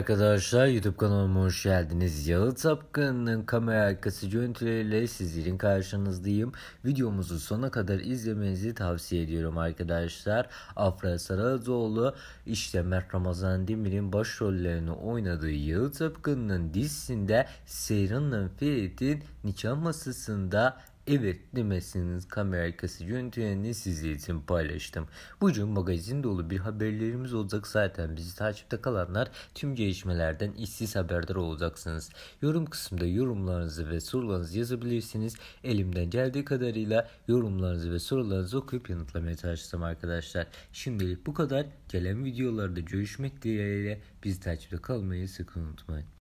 arkadaşlar YouTube kanalıma hoş geldiniz. Yalı Tapkan'ın kamera arkası görüntüleriyle sizlerin karşınızdayım. Videomuzu sona kadar izlemenizi tavsiye ediyorum arkadaşlar. Afra Sarazoğlu işte Mert Ramazan Demir'in başrollerini oynadığı Yalı Tapkan'ın dizisinde Seyran'la Ferit'in nikah masasında evet demesiniz kamera arkası yöntemini sizi için paylaştım. Bugün magazin dolu bir haberlerimiz olacak zaten bizi takipte kalanlar tüm gelişmelerden işsiz haberdar olacaksınız. Yorum kısmında yorumlarınızı ve sorularınızı yazabilirsiniz. Elimden geldiği kadarıyla yorumlarınızı ve sorularınızı okuyup yanıtlamaya çalıştım arkadaşlar. Şimdilik bu kadar. Gelen videolarda görüşmek dileğiyle bizi takipte kalmayı sakın unutmayın.